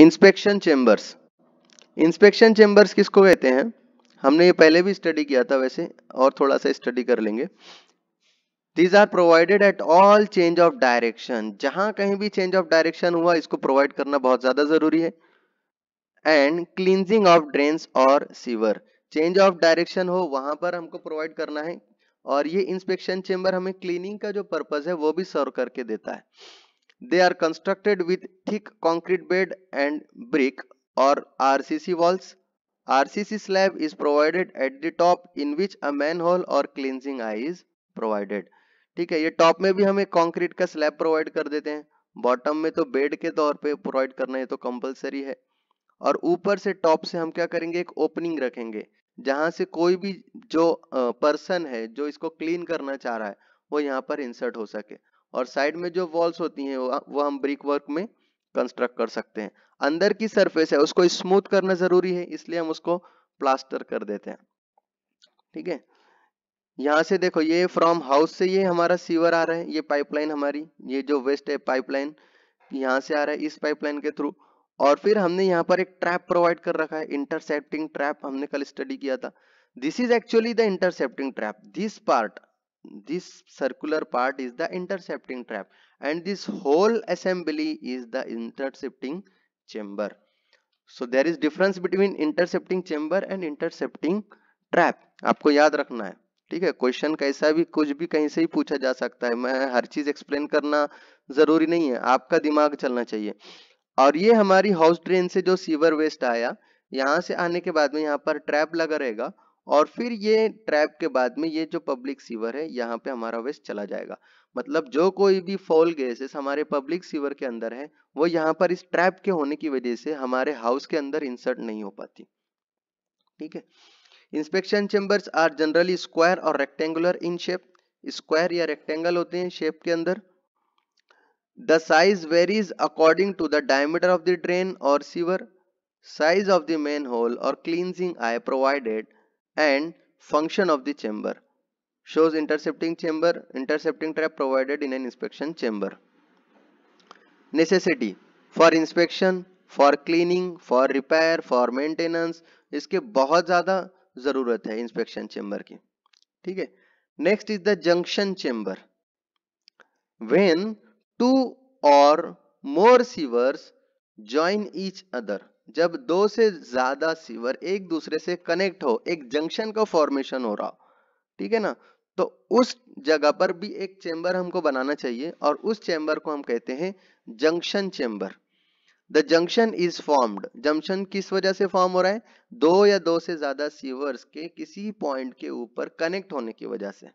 Inspection chambers inspection chambers किसको कहते हैं हमने ये पहले भी स्टडी किया था वैसे और थोड़ा सा स्टडी कर लेंगे these are provided at all change of direction जहां कहीं भी चेंज ऑफ डायरेक्शन हुआ इसको प्रोवाइड करना बहुत ज्यादा जरूरी है एंड क्लींजिंग ऑफ ड्रेन्स और सीवर चेंज ऑफ डायरेक्शन हो वहां पर हमको प्रोवाइड करना है और ये इंस्पेक्शन चेम्बर हमें क्लीनिंग का जो पर्पज है वो भी सर्व करके देता है They are constructed with thick concrete bed and brick or RCC walls. RCC slab is provided at the top in which a manhole or cleansing eye is provided. ठीक है ये टॉप में भी हमें कंक्रीट का स्लैब प्रोवाइड कर देते हैं बॉटम में तो बेड के तौर पे प्रोवाइड करना ये तो कंपलसरी है और ऊपर से टॉप से हम क्या करेंगे एक ओपनिंग रखेंगे जहां से कोई भी जो पर्सन है जो इसको क्लीन करना चाह रहा है वो यहाँ पर इंसर्ट हो सके और साइड में जो वॉल्स होती हैं वो हम ब्रिक वर्क में कंस्ट्रक्ट कर सकते हैं अंदर की सरफेस है उसको स्मूथ करना जरूरी है इसलिए हम उसको प्लास्टर कर देते हैं ठीक है यहां से देखो ये फ्रॉम हाउस से ये हमारा सीवर आ रहा है ये पाइपलाइन हमारी ये जो वेस्ट है पाइपलाइन यहाँ से आ रहा है इस पाइपलाइन के थ्रू और फिर हमने यहाँ पर एक ट्रैप प्रोवाइड कर रखा है इंटरसेप्टिंग ट्रैप हमने कल स्टडी किया था this is actually the intercepting trap this part this circular part is the intercepting trap and this whole assembly is the intercepting chamber so there is difference between intercepting chamber and intercepting trap aapko yaad rakhna hai theek hai question kaisa bhi kuch bhi kahin se hi pucha ja sakta hai main har cheez explain karna zaruri nahi hai aapka dimag chalna chahiye aur ye hamari house drain se jo sewer waste aaya yahan se aane ke baad mein yahan par trap laga rahega और फिर ये trap के बाद में ये जो public sewer है यहाँ पे हमारा वेस्ट चला जाएगा मतलब जो कोई भी फॉल गैसेस हमारे पब्लिक सीवर के अंदर है वो यहाँ पर इस ट्रैप के होने की वजह से हमारे हाउस के अंदर इंसर्ट नहीं हो पाती ठीक है inspection chambers are generally square और रेक्टेंगुलर इन शेप स्क्वायर या रेक्टेंगल होते हैं शेप के अंदर the size varies according to the diameter of the drain और sewer size of the man hole और cleansing eye provided and function of the chamber shows intercepting chamber intercepting trap provided in an inspection chamber necessity for inspection for cleaning for repair for maintenance iske bahut zyada zarurat hai inspection chamber ki theek hai next is the junction chamber when two or more sewers join each other जब दो से ज्यादा sewer एक दूसरे से connect हो एक junction का फॉर्मेशन हो रहा ठीक है ना तो उस जगह पर भी एक चेंबर हमको बनाना चाहिए और उस चेंबर को हम कहते हैं junction chamber the junction is formed junction किस वजह से फॉर्म हो रहा है दो या दो से ज्यादा सीवर्स के किसी पॉइंट के ऊपर कनेक्ट होने की वजह से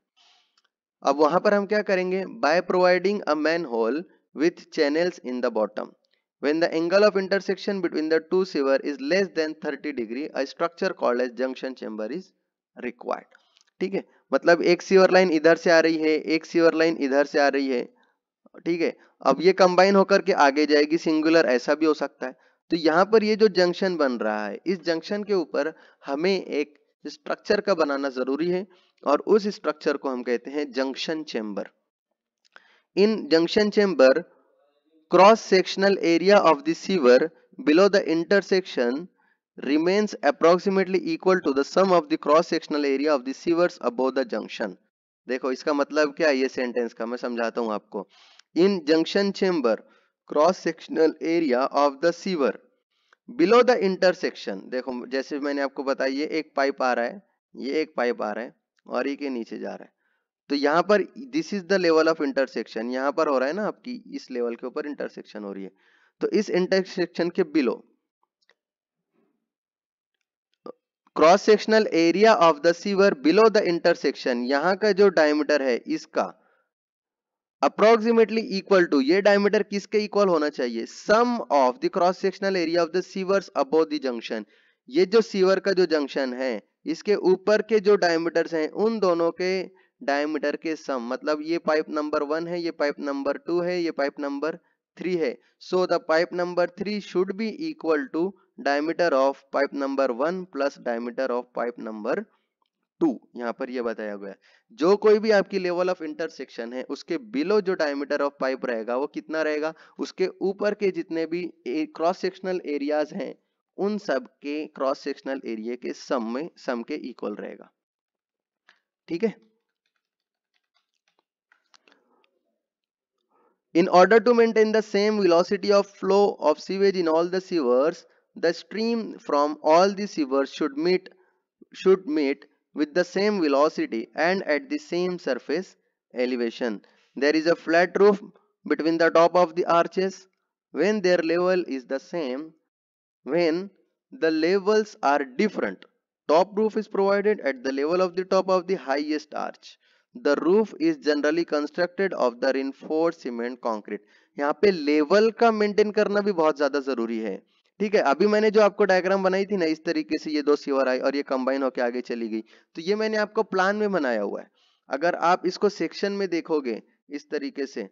अब वहां पर हम क्या करेंगे by providing a man hole with channels in the bottom When the angle of intersection between the two sewer is less than 30 degree, a structure called as junction chamber is required. ठीक है मतलब एक sewer line इधर से आ रही है एक sewer line इधर से आ रही है ठीक है अब ये कंबाइन होकर के आगे जाएगी सिंगुलर ऐसा भी हो सकता है तो यहाँ पर ये जो जंक्शन बन रहा है इस जंक्शन के ऊपर हमें एक स्ट्रक्चर का बनाना जरूरी है और उस स्ट्रक्चर को हम कहते हैं junction chamber in junction chamber cross sectional area of the sewer below the intersection remains approximately equal to the sum of the cross sectional area of the sewers above the junction देखो इसका मतलब क्या है ये sentence का मैं समझाता हूं आपको in junction chamber cross sectional area of the sewer below the intersection देखो जैसे मैंने आपको बताया ये एक पाइप आ रहा है ये एक पाइप आ रहा है और ये के नीचे जा रहा है तो यहाँ पर this is the level of intersection यहाँ पर हो रहा है ना आपकी इस लेवल के ऊपर इंटरसेक्शन हो रही है तो इस इंटरसेक्शन के below cross sectional area of the sewer below the intersection यहाँ का जो डायमीटर है इसका अप्रोक्सीमेटली इक्वल टू ये डायमीटर किसके इक्वल होना चाहिए sum of the cross sectional area of the sewer above the junction ये जो सीवर का जो जंक्शन है इसके ऊपर के जो डायमीटर्स हैं उन दोनों के डायमीटर के सम मतलब ये पाइप नंबर वन है ये पाइप नंबर टू है ये पाइप नंबर थ्री है so the pipe number three should be equal to diameter of pipe number one plus diameter of pipe number two यहाँ पर यह बताया गया जो कोई भी आपकी लेवल ऑफ इंटरसेक्शन है उसके बिलो जो डायमीटर ऑफ पाइप रहेगा वो कितना रहेगा उसके ऊपर के जितने भी क्रॉस सेक्शनल एरियाज हैं उन सब के क्रॉस सेक्शनल एरिया के सम में सम के इक्वल रहेगा ठीक है In order to maintain the same velocity of flow of sewage in all the sewers, the stream from all the sewers should meet, should meet with the same velocity and at the same surface elevation. There is a flat roof between the top of the arches. When their level is the same, when the levels are different, top roof is provided at the level of the top of the highest arch. The roof is generally constructed of the four cement concrete यहाँ पे level का maintain करना भी बहुत ज्यादा जरूरी है ठीक है अभी मैंने जो आपको डायग्राम बनाई थी ना इस तरीके से ये दो सीवर आई और ये कंबाइन होकर आगे चली गई तो ये मैंने आपको प्लान में बनाया हुआ है अगर आप इसको सेक्शन में देखोगे इस तरीके से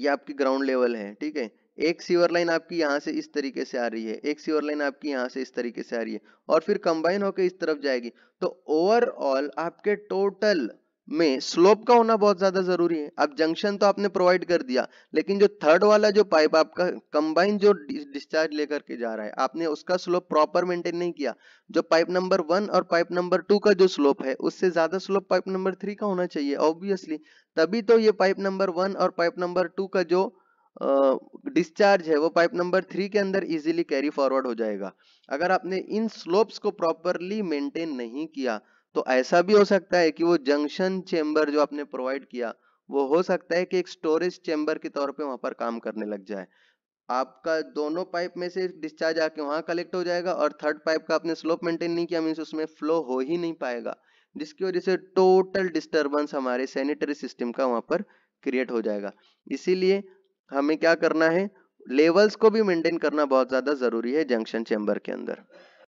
ये आपकी ग्राउंड लेवल है ठीक है एक सीवर लाइन आपकी यहाँ से इस तरीके से आ रही है एक सीवर लाइन आपकी यहाँ से इस तरीके से आ रही है और फिर कंबाइन होकर इस तरफ जाएगी तो ओवरऑल आपके टोटल में स्लोप का होना बहुत ज्यादा जरूरी है अब जंक्शन तो आपने प्रोवाइड कर दिया लेकिन जो थर्ड वाला जो पाइप आपका कंबाइन जो डिस्चार्ज लेकर के जा रहा है आपने उसका स्लोप प्रॉपर मेंटेन नहीं किया जो पाइप नंबर वन और पाइप नंबर टू का जो स्लोप है उससे ज्यादा स्लोप पाइप नंबर थ्री का होना चाहिए ऑब्वियसली तभी तो ये पाइप नंबर वन और पाइप नंबर टू का जो डिस्चार्ज है वो पाइप नंबर थ्री के अंदर इजीली कैरी फॉरवर्ड हो जाएगा अगर आपने इन स्लोप्स को प्रॉपरली मेंटेन नहीं किया तो ऐसा भी हो सकता है कि वो जंक्शन चेम्बर जो आपने प्रोवाइड किया वो हो सकता है कि एक स्टोरेज चेम्बर के तौर पे वहां पर काम करने लग जाए आपका दोनों पाइप में से डिस्चार्ज आके वहां कलेक्ट हो जाएगा और थर्ड पाइप का आपने स्लोप मेंटेन नहीं किया मीन उसमें फ्लो हो ही नहीं पाएगा जिसकी वजह से टोटल डिस्टर्बेंस हमारे सैनिटरी सिस्टम का वहां पर क्रिएट हो जाएगा इसीलिए हमें क्या करना है लेवल्स को भी मेंटेन करना बहुत ज़्यादा ज़रूरी है जंक्शन चैम्बर के अंदर